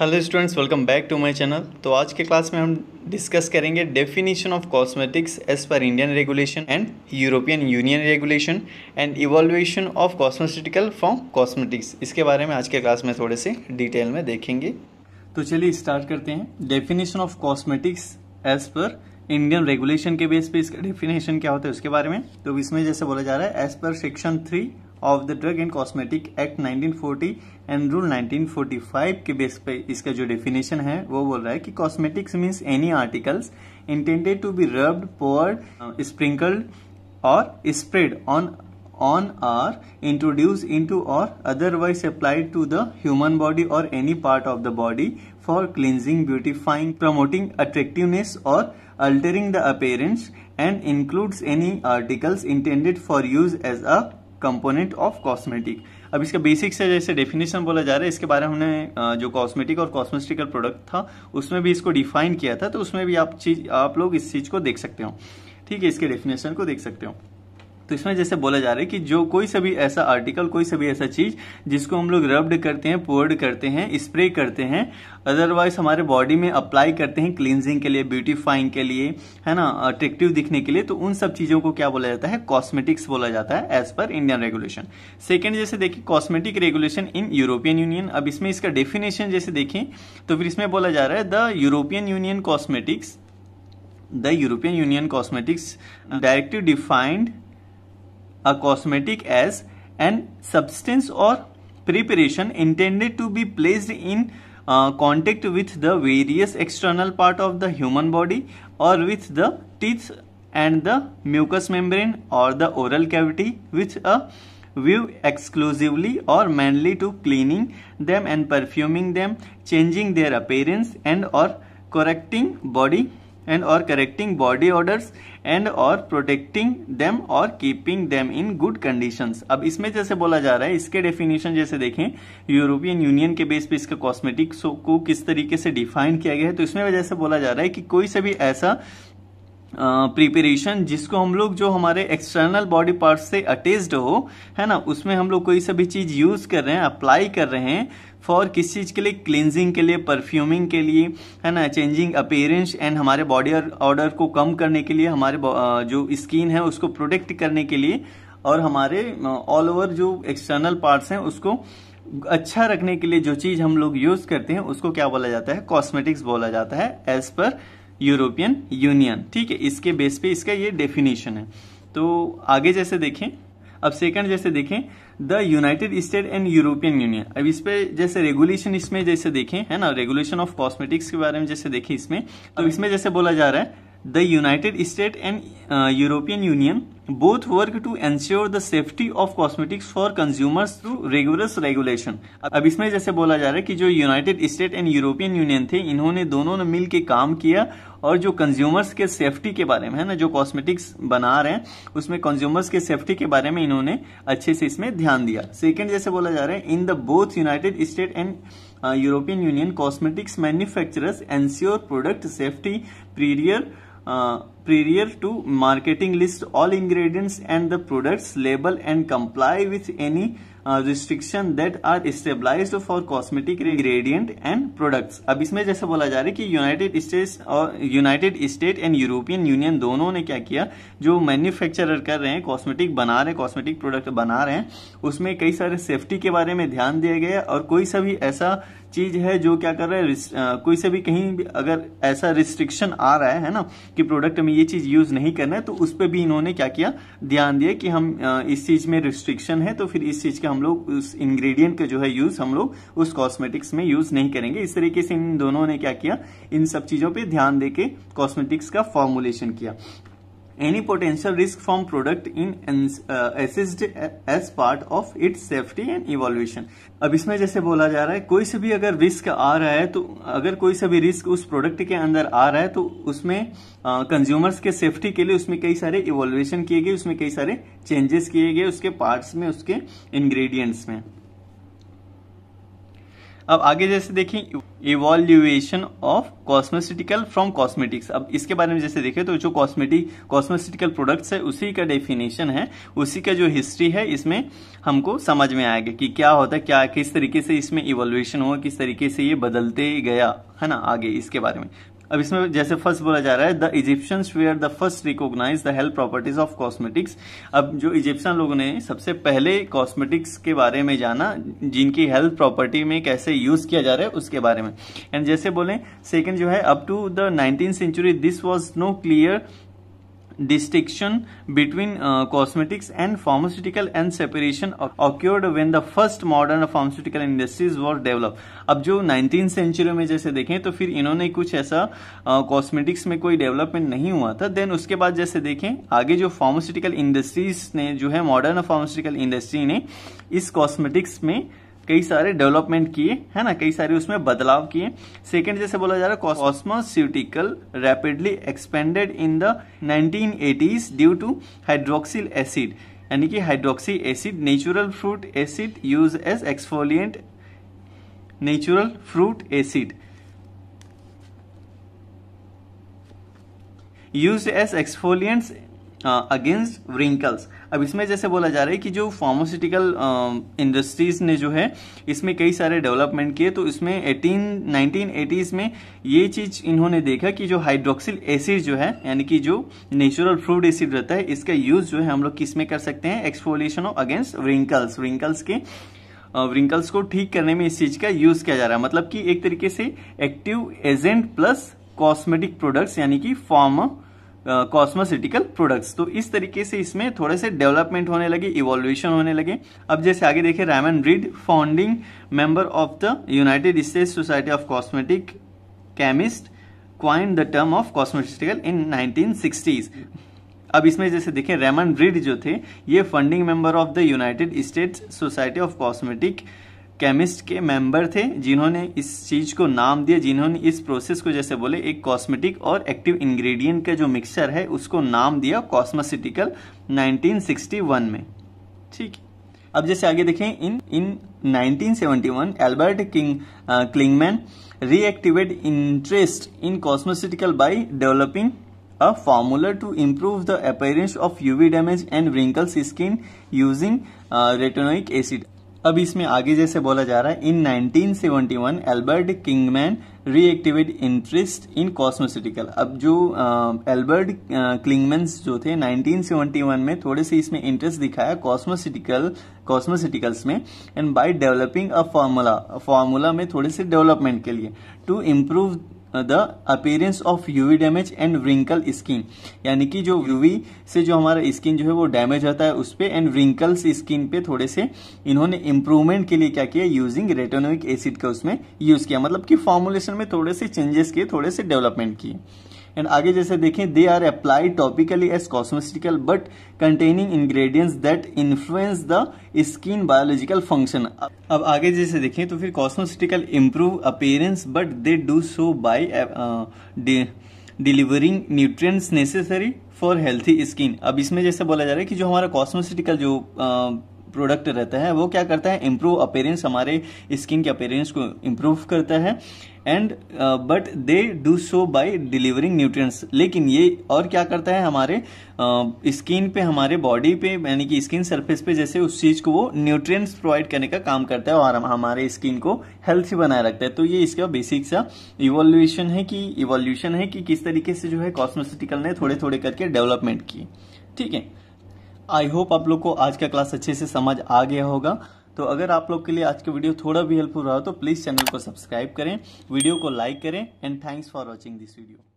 Hello students welcome back to my channel तो आज के क्लास में हम डिस्कस करेंगे definition of cosmetics as per Indian regulation and European Union regulation and evolution of cosmetical for cosmetics इसके बारे में आज के क्लास में थोड़े से डिटेल में देखेंगे तो चलिए स्टार्ट करते हैं definition of cosmetics as per Indian regulation के बेस पे इसका डेफिनेशन क्या होता है उसके बारे में तो इसमें जैसे बोला जा रहा है as per section three of the drug and cosmetic act 1940 and rule 1945 के बेस पे इसका जो डेफिनेशन है वो बोल रहा है कि cosmetics means any articles intended to be rubbed poured sprinkled और spread on on or introduce into और otherwise applied to the human body और any part of the body for cleansing beautifying promoting attractiveness और altering the appearance and includes any articles intended for use as a component of cosmetic अब इसका basic से जैसे definition बोला जा रहा है इसके बारे में हमने जो कॉस्मेटिक और कॉस्मेटिकल प्रोडक्ट था उसमें भी इसको डिफाइन किया था तो उसमें भी आप चीज आप लोग इस चीज को देख सकते हो ठीक है इसके डेफिनेशन को देख सकते हो तो इसमें जैसे बोला जा रहा है कि जो कोई सा भी ऐसा आर्टिकल कोई सा भी ऐसा चीज जिसको हम लोग रब्ड करते हैं पोर्ड करते हैं स्प्रे करते हैं अदरवाइज हमारे बॉडी में अप्लाई करते हैं क्लींजिंग के लिए ब्यूटीफाइंग के लिए है ना अट्रेक्टिव दिखने के लिए तो उन सब चीजों को क्या बोला जाता है कॉस्मेटिक्स बोला जाता है as per Indian regulation second जैसे देखिए cosmetic regulation in European Union अब इसमें इसका डेफिनेशन जैसे देखें तो फिर इसमें बोला जा रहा है the European Union cosmetics the European Union cosmetics directive defined a cosmetic as an substance or preparation intended to be placed in uh, contact with the various external part of the human body or with the teeth and the mucous membrane or the oral cavity with a view exclusively or mainly to cleaning them and perfuming them, changing their appearance and or correcting body and or correcting body odors and और protecting them और keeping them in good conditions अब इसमें जैसे बोला जा रहा है इसके डेफिनेशन जैसे देखें यूरोपियन यूनियन के बेस पे इसका कॉस्मेटिक्स को किस तरीके से डिफाइन किया गया है तो इसमें वजह से बोला जा रहा है कि कोई से भी ऐसा प्रिपरेशन जिसको हम लोग जो हमारे एक्सटर्नल बॉडी पार्ट से अटेस्ड हो है ना उसमें हम लोग कोई सभी चीज़ यूज़ कर रहे हैं अप्लाई कर रहे हैं फॉर किस चीज़ के लिए क्लिनजिंग के लिए परफ्यूमिंग के लिए है ना चेंजिंग अपेयरेंस एंड हमारे बॉडी ऑर्डर को कम करने के लिए हमारे जो स्किन है उसको प्रोटेक्ट करने के लिए और हमारे ऑल ओवर जो एक्सटर्नल पार्ट्स हैं उसको अच्छा रखने के लिए जो चीज़ हम लोग यूज़ करते हैं उसको क्या बोला जाता है कॉस्मेटिक्स बोला जाता है एज पर यूरोपियन यूनियन ठीक है इसके बेस पे इसका ये डेफिनेशन है तो आगे जैसे देखें अब सेकंड जैसे देखें the United State and European Union अब इस पे जैसे रेगुलेशन इसमें जैसे देखें है ना रेगुलेशन ऑफ कॉस्मेटिक्स के बारे में जैसे देखें इसमें अब तो हाँ। इसमें जैसे बोला जा रहा है the United state and uh, European Union both work to ensure the safety of cosmetics for consumers through rigorous regulation. ab isme jaise bola ja raha hai ki jo united state and european union the inhone dono ne milke kaam kiya और जो consumers के safety के बारे में है ना जो cosmetics बना रहे हैं उसमें कंज्यूमर्स के सेफ्टी के बारे में इन्होंने अच्छे से इसमें ध्यान दिया सेकंड जैसे बोला जा रहा है in the both United State and European Union cosmetics manufacturers ensure product safety prior uh, prior to marketing list all ingredients and the products label and comply with any restriction that are stabilize for cosmetic gradient and products अब इसमें जैसे बोला जा रहा है कि United States और United State and European Union दोनों ने क्या किया जो मैन्युफैक्चरर कर रहे हैं कॉस्मेटिक बना रहे हैं कॉस्मेटिक प्रोडक्ट बना रहे हैं उसमें कई सारे सेफ्टी के बारे में ध्यान दिया गया और कोई सा भी ऐसा चीज है जो क्या कर रहा है uh, कोई से भी कहीं भी अगर ऐसा रिस्ट्रिक्शन आ रहा है, है ना कि प्रोडक्ट में ये चीज यूज नहीं करना है तो उस पर भी इन्होंने क्या किया ध्यान दिया कि हम uh, इस चीज में रिस्ट्रिक्शन है तो फिर इस चीज का हम लोग उस इंग्रेडिएंट का जो है यूज हम लोग उस कॉस्मेटिक्स में यूज नहीं करेंगे इस तरीके से इन दोनों ने क्या किया इन सब चीजों पे ध्यान देके कॉस्मेटिक्स का फॉर्मुलेशन किया any potential risk from product in uh, assessed as part of its safety and evaluation अब इसमें जैसे बोला जा रहा है कोई से भी अगर रिस्क आ रहा है तो अगर कोई सा भी रिस्क उस प्रोडक्ट के अंदर आ रहा है तो उसमें कंज्यूमर्स uh, के सेफ्टी के लिए उसमें कई सारे इवोल्यूशन किए गए उसमें कई सारे चेंजेस किए गए उसके पार्ट्स में उसके इंग्रेडिएंट्स में अब आगे जैसे देखें evolution of cosmetical from cosmetics अब इसके बारे में जैसे देखें तो जो कॉस्मेटिक कॉस्मेटिकल प्रोडक्ट्स है उसी का डेफिनेशन है उसी का जो हिस्ट्री है इसमें हमको समझ में आएगा कि क्या होता है क्या किस तरीके से इसमें इवोल्यूशन हुआ किस तरीके से ये बदलते गया है ना आगे इसके बारे में अब इसमें जैसे फर्स्ट बोला जा रहा है the Egyptians were the first recognize the health properties of cosmetics अब जो इजिप्शियन लोगों ने सबसे पहले कॉस्मेटिक्स के बारे में जाना जिनकी हेल्थ प्रॉपर्टी में कैसे यूज किया जा रहा है उसके बारे में एंड जैसे बोले सेकेंड जो है up to the nineteen century this was no clear distinction between uh, cosmetics and pharmaceutical and separation occurred when the first modern pharmaceutical industries were developed अब जो 19th सेंचुरी में जैसे देखें तो फिर इन्होंने कुछ ऐसा कॉस्मेटिक्स uh, में कोई डेवलपमेंट नहीं हुआ था देन उसके बाद जैसे देखें आगे जो फार्मास्यूटिकल इंडस्ट्रीज ने जो है मॉडर्न फार्मास्यूटिकल इंडस्ट्री ने इस कॉस्मेटिक्स में कई सारे डेवलपमेंट किए है ना कई सारे उसमें बदलाव किए सेकंड जैसे बोला जा रहा है cosmeceutical rapidly expanded in the 1980s due to hydroxyl acid यानी कि hydroxy acid natural fruit acid use as exfoliant natural fruit acid use as exfoliant against uh, wrinkles अब इसमें जैसे बोला जा रहा है कि जो फार्मास्यूटिकल इंडस्ट्रीज uh, ने जो है इसमें कई सारे डेवलपमेंट किए तो इसमें 18 1980s में ये चीज इन्होंने देखा कि जो हाइड्रोक्सिल एसिड जो है यानी कि जो नेचुरल फ्रूड एसिड रहता है इसका यूज जो है हम लोग किस में कर सकते हैं exfoliation of against wrinkles wrinkles के व्रिंकल्स uh, को ठीक करने में इस चीज का यूज किया जा रहा है मतलब कि एक तरीके से active agent plus cosmetic products यानी कि फार्मा कॉस्मोसिटिकल प्रोडक्ट्स तो इस तरीके से इसमें थोड़े से डेवलपमेंट होने लगे इवोल्यूशन होने लगे अब जैसे आगे देखे Raymond Reed founding member of the United States society of cosmetic chemist coin the term of cosmeceutical in nineteen अब इसमें जैसे देखें रेमन ब्रिड जो थे ये funding member of the United States society of cosmetic chemist के member थे जिन्होंने इस चीज़ को नाम दिया जिन्होंने इस प्रोसेस को जैसे बोले एक कॉस्मेटिक और एक्टिव इंग्रेडिएंट का जो मिक्सचर है उसको नाम दिया कॉस्मेसिटिकल 1961 में ठीक अब जैसे आगे देखें in in 1971 Albert King Kligman reactivate interest in cosmeceutical by developing a formula to improve the appearance of UV damage and wrinkles skin using uh, acid अब इसमें आगे जैसे बोला जा रहा है in 1971 Albert Kligman reactivate interest in cosmeceutical अब जो एल्बर्ट uh, क्लिंगमेंस uh, जो थे 1971 में थोड़े से इसमें इंटरेस्ट दिखाया कॉस्मोसिटिकल कॉस्मोसिटिकल्स में and by developing a formula formula में थोड़े से डेवलपमेंट के लिए to improve the appearance of UV damage and wrinkle skin यानी कि जो यूवी से जो हमारा स्किन जो है वो डैमेज होता है उस पर एंड व्रिंकल्स स्किन पे थोड़े से इन्होंने इंप्रूवमेंट के लिए क्या किया यूजिंग रेटोनोविक एसिड का उसमें यूज किया मतलब कि फॉर्मुलेशन में थोड़े से चेंजेस किए थोड़े से डेवलपमेंट किए एंड आगे जैसे देखें they are applied topically as cosmetical but containing ingredients that influence the skin biological function अब आगे जैसे देखें तो फिर cosmetical improve appearance but they do so by delivering nutrients necessary for healthy skin अब इसमें जैसे बोला जा रहा है कि जो हमारा कॉस्मेटिकल जो uh, प्रोडक्ट रहता है वो क्या करता है इम्प्रूव अपेयरेंस हमारे स्किन के अपेयरेंस को इम्प्रूव करता है and but they do so by delivering nutrients लेकिन ये और क्या करता है हमारे स्किन uh, पे हमारे बॉडी पे यानी कि स्किन सरफेस पे जैसे उस चीज को वो न्यूट्रिएंट्स प्रोवाइड करने का काम करता है और हम हमारे स्किन को हेल्थी बनाए रखता है तो ये इसका बेसिक सा इवोल्यूशन है कि इवोल्यूशन है कि किस तरीके से जो है कॉस्मेटिकल ने थोड़े थोड़े करके डेवलपमेंट की ठीक है आई होप आप लोग को आज का क्लास अच्छे से समझ आ गया होगा तो अगर आप लोग के लिए आज का वीडियो थोड़ा भी हेल्पफुल रहा तो प्लीज़ चैनल को सब्सक्राइब करें वीडियो को लाइक करें and thanks for watching this video